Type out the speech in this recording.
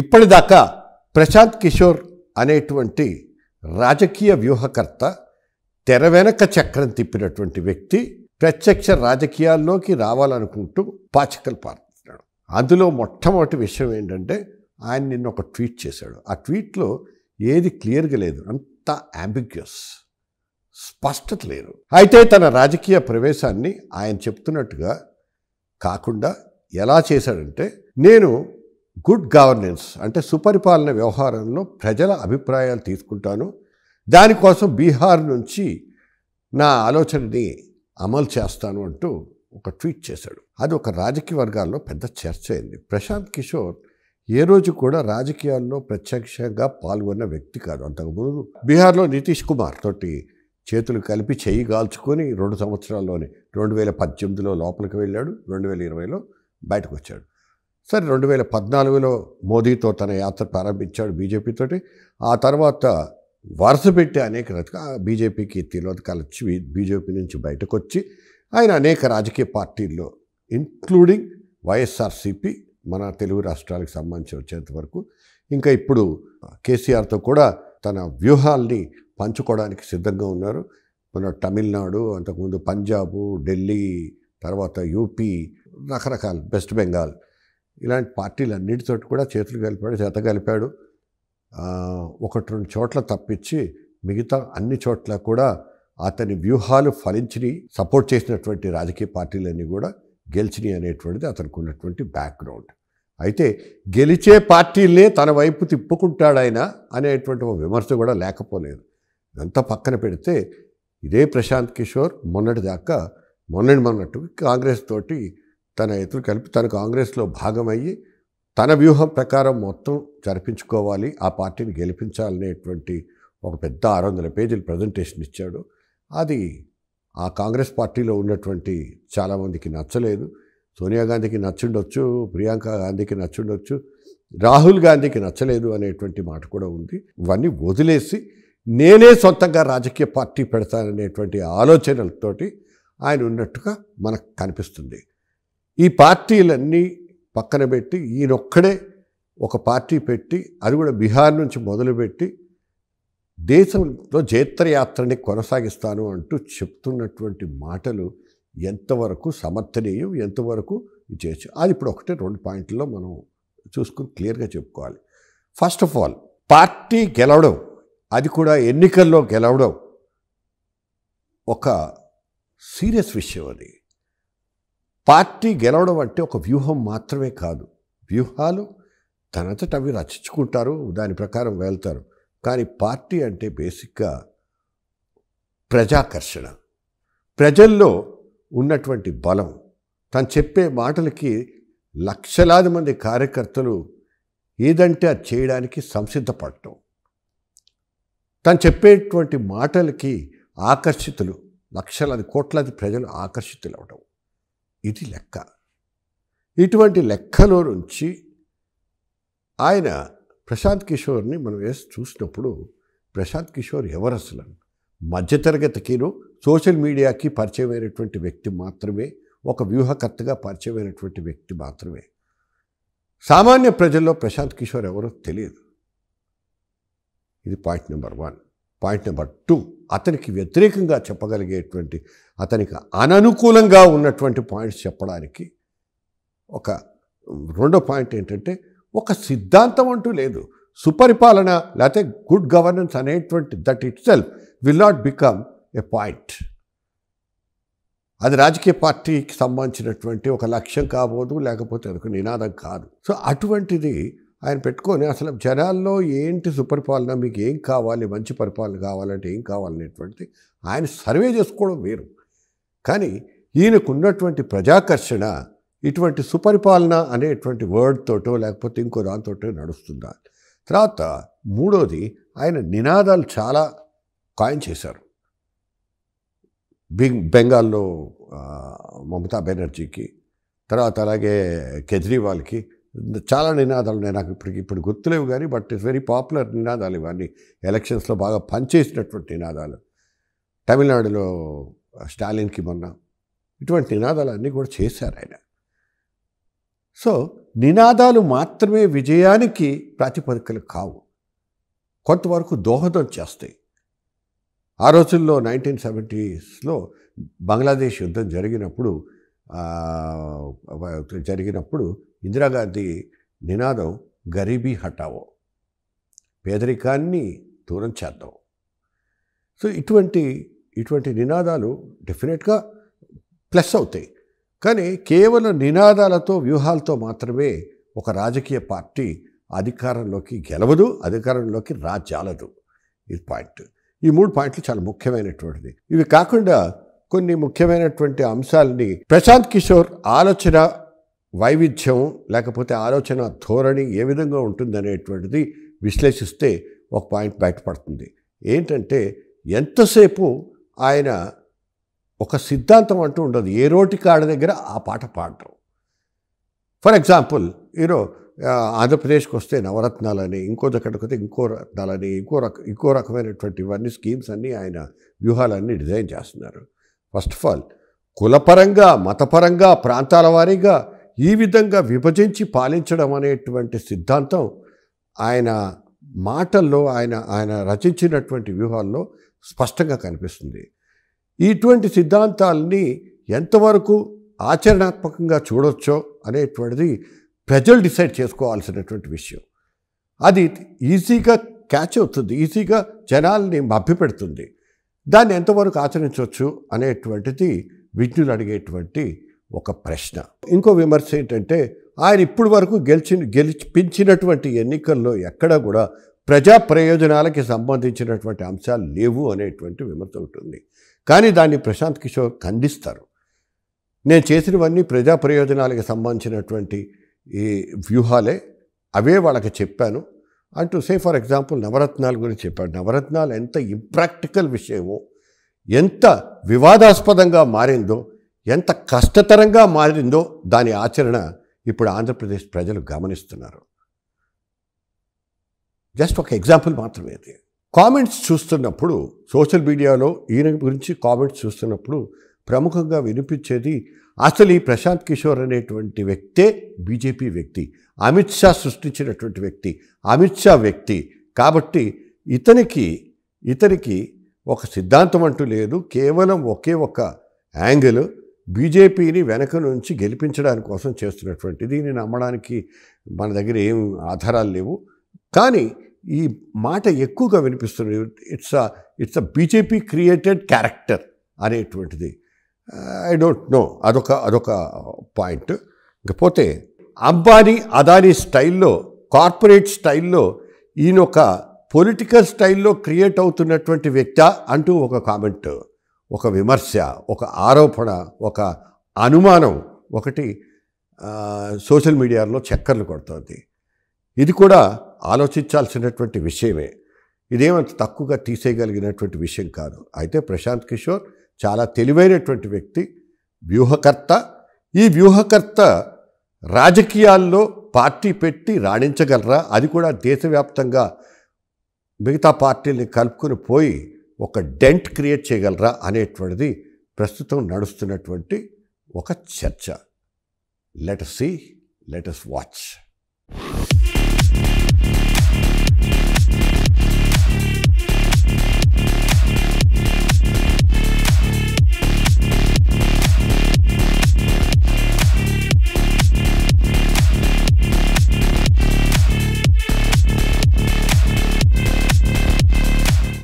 ఇప్పటిదాకా ప్రశాంత్ కిషోర్ అనేటువంటి రాజకీయ వ్యూహకర్త తెర వెనక చక్రం తిప్పినటువంటి వ్యక్తి ప్రత్యక్ష రాజకీయాల్లోకి రావాలనుకుంటూ పాచకలు పారుతున్నాడు అందులో మొట్టమొదటి విషయం ఏంటంటే ఆయన నిన్న ఒక ట్వీట్ చేశాడు ఆ ట్వీట్లో ఏది క్లియర్గా లేదు అంత అంబిగ్యూస్ స్పష్టత లేదు అయితే తన రాజకీయ ప్రవేశాన్ని ఆయన చెప్తున్నట్టుగా కాకుండా ఎలా చేశాడంటే నేను గుడ్ గవర్నెన్స్ అంటే సుపరిపాలన వ్యవహారంలో ప్రజల అభిప్రాయాలు తీసుకుంటాను దానికోసం బీహార్ నుంచి నా ఆలోచనని అమలు చేస్తాను అంటూ ఒక ట్వీట్ చేశాడు అది ఒక రాజకీయ వర్గాల్లో పెద్ద చర్చ అయింది ప్రశాంత్ కిషోర్ ఏ రోజు కూడా రాజకీయాల్లో ప్రత్యక్షంగా పాల్గొన్న వ్యక్తి కాదు అంతకుముందు బీహార్లో నితీష్ కుమార్ తోటి చేతులు కలిపి చెయ్యి గాల్చుకొని రెండు సంవత్సరాల్లోనే రెండు వేల పద్దెనిమిదిలో లోపలికి వెళ్ళాడు రెండు వేల ఇరవైలో బయటకు వచ్చాడు సరే రెండు వేల పద్నాలుగులో మోదీతో తన యాత్ర ప్రారంభించాడు బీజేపీతోటి ఆ తర్వాత వరుస పెట్టి అనేక రకాల బీజేపీకి తిలోదకాలు వచ్చి బీజేపీ నుంచి బయటకు వచ్చి ఆయన అనేక రాజకీయ పార్టీల్లో ఇంక్లూడింగ్ వైఎస్ఆర్సీపీ మన తెలుగు రాష్ట్రాలకు సంబంధించి వచ్చేంత వరకు ఇంకా ఇప్పుడు కేసీఆర్తో కూడా తన వ్యూహాల్ని పంచుకోవడానికి సిద్ధంగా ఉన్నారు మన తమిళనాడు అంతకుముందు పంజాబు ఢిల్లీ తర్వాత యూపీ రకరకాల వెస్ట్ బెంగాల్ ఇలాంటి పార్టీలన్నిటితో కూడా చేతులు కలిపాడు చేత కలిపాడు ఒకటి రెండు చోట్ల తప్పించి మిగతా అన్ని చోట్ల కూడా అతని వ్యూహాలు ఫలించిని సపోర్ట్ చేసినటువంటి రాజకీయ పార్టీలన్నీ కూడా గెలిచిని అనేటువంటిది అతనికి ఉన్నటువంటి బ్యాక్గ్రౌండ్ అయితే గెలిచే పార్టీలే తన వైపు తిప్పుకుంటాడాయన అనేటువంటి ఒక విమర్శ కూడా లేకపోలేదు ఇదంతా పక్కన పెడితే ఇదే ప్రశాంత్ కిషోర్ మొన్నటిదాకా మొన్నటి మొన్నట్టు కాంగ్రెస్ తోటి తన ఎదురు కలిపి తను కాంగ్రెస్లో భాగమయ్యి తన వ్యూహం ప్రకారం మొత్తం జరిపించుకోవాలి ఆ పార్టీని గెలిపించాలనేటువంటి ఒక పెద్ద ఆరు వందల పేజీలు ప్రజెంటేషన్ ఇచ్చాడు అది ఆ కాంగ్రెస్ పార్టీలో ఉన్నటువంటి చాలామందికి నచ్చలేదు సోనియా గాంధీకి నచ్చుండొచ్చు ప్రియాంక గాంధీకి నచ్చుండొచ్చు రాహుల్ గాంధీకి నచ్చలేదు అనేటువంటి మాట కూడా ఉంది ఇవన్నీ వదిలేసి నేనే సొంతంగా రాజకీయ పార్టీ పెడతాననేటువంటి ఆలోచనలతోటి ఆయన ఉన్నట్టుగా మనకు కనిపిస్తుంది ఈ పార్టీలన్నీ పక్కన పెట్టి ఈయనొక్కడే ఒక పార్టీ పెట్టి అది కూడా బీహార్ నుంచి మొదలుపెట్టి దేశంలో జైత్రయాత్రని కొనసాగిస్తాను అంటూ చెప్తున్నటువంటి మాటలు ఎంతవరకు సమర్థనీయం ఎంతవరకు చేయొచ్చు అది ఇప్పుడు ఒకటే రెండు పాయింట్లలో మనం చూసుకుని క్లియర్గా చెప్పుకోవాలి ఫస్ట్ ఆఫ్ ఆల్ పార్టీ గెలవడం అది కూడా ఎన్నికల్లో గెలవడం ఒక సీరియస్ విషయం అది పార్టీ గెలవడం అంటే ఒక వ్యూహం మాత్రమే కాదు వ్యూహాలు తనంతట అవి రచించుకుంటారు దాని ప్రకారం వెళ్తారు కానీ పార్టీ అంటే బేసిక్గా ప్రజాకర్షణ ప్రజల్లో ఉన్నటువంటి బలం తను చెప్పే మాటలకి లక్షలాది మంది కార్యకర్తలు ఏదంటే అది చేయడానికి సంసిద్ధపడటం తను చెప్పేటువంటి మాటలకి ఆకర్షితులు లక్షలాది కోట్లాది ప్రజలు ఆకర్షితులు అవడం ఇది లెక్క ఇటువంటి లెక్కలో నుంచి ఆయన ప్రశాంత్ కిషోర్ని మనం వేసి చూసినప్పుడు ప్రశాంత్ కిషోర్ ఎవరు అసలు మధ్యతరగతికిను సోషల్ మీడియాకి పరిచయమైనటువంటి వ్యక్తి మాత్రమే ఒక వ్యూహకర్తగా పరిచయమైనటువంటి వ్యక్తి మాత్రమే సామాన్య ప్రజల్లో ప్రశాంత్ కిషోర్ ఎవరో తెలియదు ఇది point number one point number two అతనికి వ్యతిరేకంగా చెప్పగలిగేటువంటి అతనికి అననుకూలంగా ఉన్నటువంటి పాయింట్స్ చెప్పడానికి ఒక రెండో పాయింట్ ఏంటంటే ఒక సిద్ధాంతం అంటూ లేదు సుపరిపాలన లేకపోతే గుడ్ గవర్నెన్స్ అనేటువంటి that itself will not become a point అది రాజకీయ పార్టీకి సంబంధించినటువంటి ఒక లక్ష్యం కాబోదు లేకపోతే అదొక నినాదం కాదు సో అటువంటిది ఆయన పెట్టుకొని అసలు జనాల్లో ఏంటి సుపరిపాలన మీకు ఏం కావాలి మంచి పరిపాలన కావాలంటే ఏం కావాలనేటువంటిది ఆయన సర్వే చేసుకోవడం వేరు కానీ ఈయనకున్నటువంటి ప్రజాకర్షణ ఇటువంటి సుపరిపాలన అనేటువంటి వర్డ్ తోటో లేకపోతే ఇంకో దానితోటో నడుస్తుందా తర్వాత మూడోది ఆయన నినాదాలు చాలా కాయిన్ చేశారు బెంగాల్లో మమతా బెనర్జీకి తర్వాత అలాగే కేజ్రీవాల్కి చాలా నినాదాలు ఉన్నాయి నాకు ఇప్పటికి ఇప్పుడు గుర్తులేవు కానీ బట్ ఇట్స్ వెరీ పాపులర్ నినాదాలు ఇవన్నీ ఎలక్షన్స్లో బాగా పనిచేసినటువంటి నినాదాలు తమిళనాడులో స్టాలిన్కి మొన్న ఇటువంటి నినాదాలు అన్నీ కూడా చేశారు ఆయన సో నినాదాలు మాత్రమే విజయానికి ప్రాతిపదికలు కావు కొంతవరకు దోహదం చేస్తాయి ఆ రోజుల్లో నైన్టీన్ సెవెంటీస్లో బంగ్లాదేశ్ యుద్ధం జరిగినప్పుడు జరిగినప్పుడు ఇందిరాగాంధీ నినాదం గరీబీ హటావో పేదరికాన్ని దూరం చేద్దాం సో ఇటువంటి ఇటువంటి నినాదాలు డెఫినెట్గా ప్లస్ అవుతాయి కానీ కేవలం నినాదాలతో వ్యూహాలతో మాత్రమే ఒక రాజకీయ పార్టీ అధికారంలోకి గెలవదు అధికారంలోకి రాజాలదు ఇది పాయింట్ ఈ మూడు పాయింట్లు చాలా ముఖ్యమైనటువంటిది ఇవి కాకుండా కొన్ని ముఖ్యమైనటువంటి అంశాలని ప్రశాంత్ కిషోర్ ఆలోచన వైవిధ్యం లేకపోతే ఆలోచన ధోరణి ఏ విధంగా ఉంటుందనేటువంటిది విశ్లేషిస్తే ఒక పాయింట్ బయటపడుతుంది ఏంటంటే ఎంతసేపు ఆయన ఒక సిద్ధాంతం అంటూ ఉండదు ఏ రోటి కాడ దగ్గర ఆ పాట పాడరు ఫర్ ఎగ్జాంపుల్ ఈరో ఆంధ్రప్రదేశ్కి వస్తే నవరత్నాలని ఇంకో దగ్గరకు వస్తే ఇంకో రత్నాలని ఇంకో రక ఇంకో రకమైనటువంటి ఇవన్నీ స్కీమ్స్ అన్నీ ఆయన వ్యూహాలన్నీ డిజైన్ చేస్తున్నారు ఫస్ట్ ఆఫ్ ఆల్ కులపరంగా మతపరంగా ప్రాంతాల వారీగా ఈ విధంగా విభజించి పాలించడం అనేటువంటి సిద్ధాంతం ఆయన మాటల్లో ఆయన ఆయన రచించినటువంటి వ్యూహాల్లో స్పష్టంగా కనిపిస్తుంది ఇటువంటి సిద్ధాంతాలని ఎంతవరకు ఆచరణాత్మకంగా చూడొచ్చో అనేటువంటిది ప్రజలు డిసైడ్ చేసుకోవాల్సినటువంటి విషయం అది ఈజీగా క్యాచ్ అవుతుంది ఈజీగా జనాల్ని మభ్యపెడుతుంది దాన్ని ఎంతవరకు ఆచరించవచ్చు అనేటువంటిది విజ్ఞులు అడిగేటువంటి ఒక ప్రశ్న ఇంకో విమర్శ ఏంటంటే ఆయన ఇప్పటి వరకు గెలిచి గెలిపించినటువంటి ఎన్నికల్లో ఎక్కడా కూడా ప్రజా ప్రయోజనాలకి సంబంధించినటువంటి అంశాలు లేవు అనేటువంటి విమర్శ ఉంటుంది కానీ దాన్ని ప్రశాంత్ కిషోర్ ఖండిస్తారు నేను చేసినవన్నీ ప్రజా ప్రయోజనాలకు సంబంధించినటువంటి ఈ వ్యూహాలే అవే వాళ్ళకి చెప్పాను అంటూ సే ఫర్ ఎగ్జాంపుల్ నవరత్నాలు గురించి చెప్పాడు నవరత్నాలు ఎంత ఇంప్రాక్టికల్ విషయమో ఎంత వివాదాస్పదంగా మారిందో ఎంత కష్టతరంగా మారిందో దాని ఆచరణ ఇప్పుడు ఆంధ్రప్రదేశ్ ప్రజలు గమనిస్తున్నారు జస్ట్ ఒక ఎగ్జాంపుల్ మాత్రమే అది కామెంట్స్ చూస్తున్నప్పుడు సోషల్ మీడియాలో ఈయన గురించి కామెంట్స్ చూస్తున్నప్పుడు ప్రముఖంగా వినిపించేది అసలు ఈ ప్రశాంత్ కిషోర్ అనేటువంటి వ్యక్తే బీజేపీ వ్యక్తి అమిత్ షా సృష్టించినటువంటి వ్యక్తి అమిత్ షా వ్యక్తి కాబట్టి ఇతనికి ఇతనికి ఒక సిద్ధాంతం అంటూ లేదు కేవలం ఒకే ఒక యాంగిల్ బీజేపీని వెనక నుంచి గెలిపించడానికి కోసం చేస్తున్నటువంటి దీన్ని నమ్మడానికి మన దగ్గర ఏం ఆధారాలు లేవు కానీ ఈ మాట ఎక్కువగా వినిపిస్తుంది it's uh it's uh BJP created character అనేటువంటిది ఐ డోంట్ నో అదొక అదొక పాయింట్ ఇకపోతే అంబానీ అదానీ స్టైల్లో కార్పొరేట్ స్టైల్లో ఈయనొక పొలిటికల్ స్టైల్లో క్రియేట్ అవుతున్నటువంటి వ్యక్త అంటూ ఒక కామెంట్ ఒక విమర్శ ఒక ఆరోపణ ఒక అనుమానం ఒకటి సోషల్ మీడియాలో చక్కర్లు కొడుతుంది ఇది కూడా ఆలోచించాల్సినటువంటి విషయమే ఇదేమంత తక్కువగా తీసేయగలిగినటువంటి విషయం కాదు అయితే ప్రశాంత్ కిషోర్ చాలా తెలివైనటువంటి వ్యక్తి వ్యూహకర్త ఈ వ్యూహకర్త రాజకీయాల్లో పార్టీ పెట్టి రాణించగలరా అది కూడా దేశవ్యాప్తంగా మిగతా పార్టీల్ని కలుపుకొని పోయి ఒక డెంట్ క్రియేట్ చేయగలరా అనేటువంటిది ప్రస్తుతం నడుస్తున్నటువంటి ఒక చర్చ లెట్ సి లెట్ వాచ్